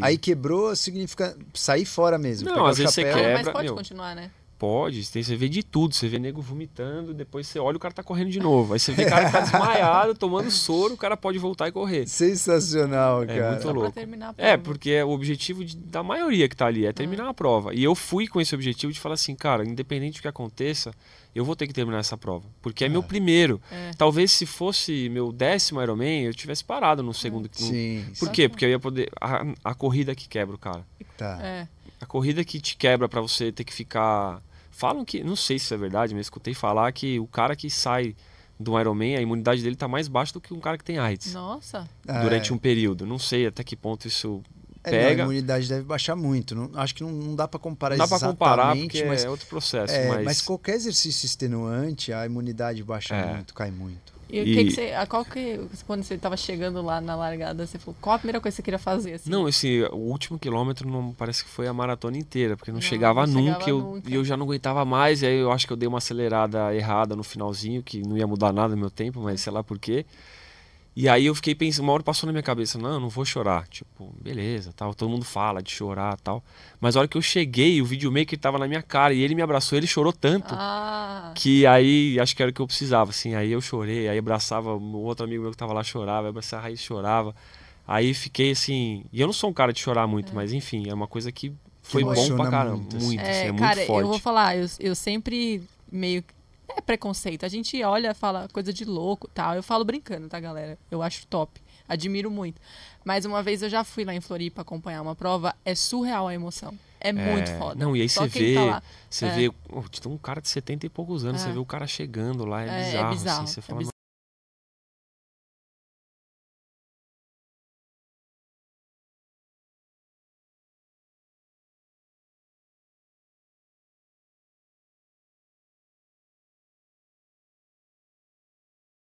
Aí quebrou significa sair fora mesmo. Não, às vezes você quebra. Mas pode meu, continuar, né? pode. Você vê de tudo. Você vê nego vomitando, depois você olha o cara tá correndo de novo. Aí você vê o cara que tá desmaiado, tomando soro, o cara pode voltar e correr. Sensacional, é cara. É muito louco. É, porque é o objetivo de, da maioria que tá ali é, é. terminar hum. a prova. E eu fui com esse objetivo de falar assim, cara, independente do que aconteça, eu vou ter que terminar essa prova. Porque é, é meu primeiro. É. Talvez se fosse meu décimo Ironman, eu tivesse parado no segundo. É. Sim. Por quê? Porque eu ia poder. A, a corrida que quebra o cara. Tá. É. A corrida que te quebra para você ter que ficar. Falam que. Não sei se é verdade, mas escutei falar que o cara que sai do Ironman, a imunidade dele tá mais baixa do que um cara que tem AIDS. Nossa. Ah, Durante é. um período. Não sei até que ponto isso pega. É, não, a imunidade deve baixar muito. Não, acho que não, não dá para comparar não dá Dá para comparar porque mas, é outro processo. É, mas... mas... qualquer exercício extenuante, a imunidade baixa é. muito, cai muito. E, e... Que que você, a qual que, quando você estava chegando lá na largada, você falou, qual a primeira coisa que você queria fazer? Assim? Não, esse o último quilômetro não parece que foi a maratona inteira, porque não, não chegava, não nunca, eu, nunca, e eu já não aguentava mais, e aí eu acho que eu dei uma acelerada errada no finalzinho, que não ia mudar nada no meu tempo, mas sei lá por quê. E aí eu fiquei pensando, uma hora passou na minha cabeça, não, não vou chorar. Tipo, beleza, tal, todo mundo fala de chorar tal. Mas a hora que eu cheguei, o videomaker tava na minha cara e ele me abraçou, ele chorou tanto ah. que aí acho que era o que eu precisava, assim. Aí eu chorei, aí abraçava o outro amigo meu que tava lá chorava, abraçava aí chorava. Aí fiquei assim, e eu não sou um cara de chorar muito, é. mas enfim, é uma coisa que foi que bom pra caramba, muito, muito é, assim, é cara, muito forte. eu vou falar, eu, eu sempre meio é preconceito. A gente olha, fala coisa de louco tal. Eu falo brincando, tá, galera? Eu acho top. Admiro muito. Mas uma vez eu já fui lá em Floripa acompanhar uma prova, é surreal a emoção. É, é muito foda. Não, e aí você vê. Tá você é. vê. Oh, tem um cara de 70 e poucos anos, é. você vê o cara chegando lá, é, bizarro. É, é bizarro. Assim,